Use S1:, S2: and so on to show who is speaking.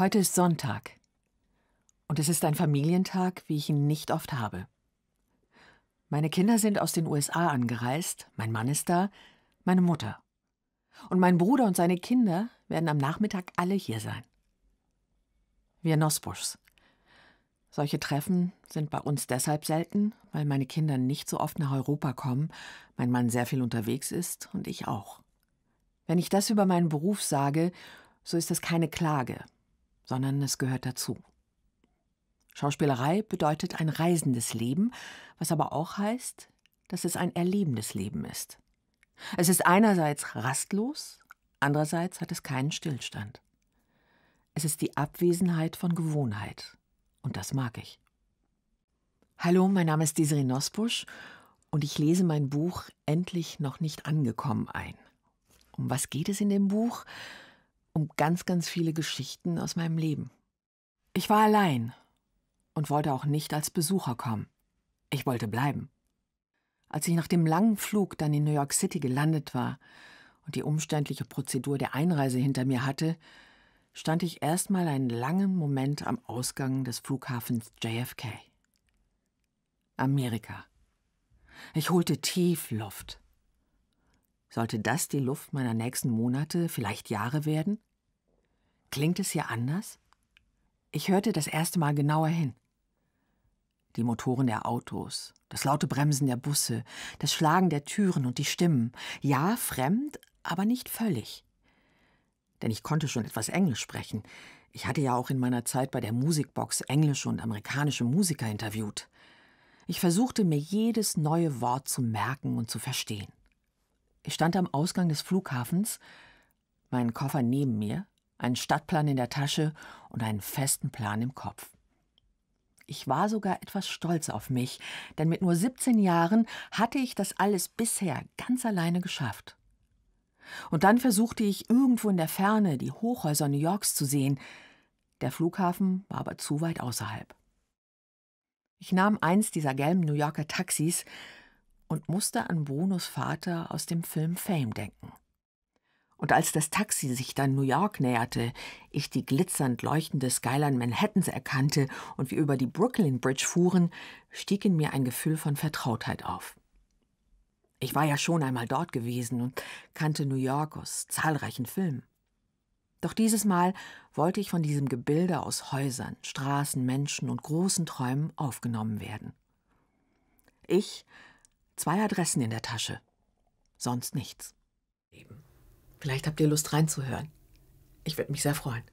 S1: Heute ist Sonntag. Und es ist ein Familientag, wie ich ihn nicht oft habe. Meine Kinder sind aus den USA angereist, mein Mann ist da, meine Mutter. Und mein Bruder und seine Kinder werden am Nachmittag alle hier sein. Wir Nosbuschs. Solche Treffen sind bei uns deshalb selten, weil meine Kinder nicht so oft nach Europa kommen, mein Mann sehr viel unterwegs ist und ich auch. Wenn ich das über meinen Beruf sage, so ist das keine Klage, sondern es gehört dazu. Schauspielerei bedeutet ein reisendes Leben, was aber auch heißt, dass es ein erlebendes Leben ist. Es ist einerseits rastlos, andererseits hat es keinen Stillstand. Es ist die Abwesenheit von Gewohnheit. Und das mag ich. Hallo, mein Name ist Desiree Nosbusch und ich lese mein Buch Endlich noch nicht angekommen ein. Um was geht es in dem Buch? um ganz, ganz viele Geschichten aus meinem Leben. Ich war allein und wollte auch nicht als Besucher kommen. Ich wollte bleiben. Als ich nach dem langen Flug dann in New York City gelandet war und die umständliche Prozedur der Einreise hinter mir hatte, stand ich erstmal einen langen Moment am Ausgang des Flughafens JFK. Amerika. Ich holte tief Luft. Sollte das die Luft meiner nächsten Monate, vielleicht Jahre werden? Klingt es hier anders? Ich hörte das erste Mal genauer hin. Die Motoren der Autos, das laute Bremsen der Busse, das Schlagen der Türen und die Stimmen. Ja, fremd, aber nicht völlig. Denn ich konnte schon etwas Englisch sprechen. Ich hatte ja auch in meiner Zeit bei der Musikbox englische und amerikanische Musiker interviewt. Ich versuchte mir jedes neue Wort zu merken und zu verstehen. Ich stand am Ausgang des Flughafens, meinen Koffer neben mir, einen Stadtplan in der Tasche und einen festen Plan im Kopf. Ich war sogar etwas stolz auf mich, denn mit nur 17 Jahren hatte ich das alles bisher ganz alleine geschafft. Und dann versuchte ich irgendwo in der Ferne die Hochhäuser New Yorks zu sehen. Der Flughafen war aber zu weit außerhalb. Ich nahm eins dieser gelben New Yorker Taxis, und musste an Brunos Vater aus dem Film Fame denken. Und als das Taxi sich dann New York näherte, ich die glitzernd leuchtende Skyline Manhattans erkannte und wir über die Brooklyn Bridge fuhren, stieg in mir ein Gefühl von Vertrautheit auf. Ich war ja schon einmal dort gewesen und kannte New York aus zahlreichen Filmen. Doch dieses Mal wollte ich von diesem Gebilde aus Häusern, Straßen, Menschen und großen Träumen aufgenommen werden. Ich zwei Adressen in der Tasche. Sonst nichts. Vielleicht habt ihr Lust reinzuhören. Ich würde mich sehr freuen.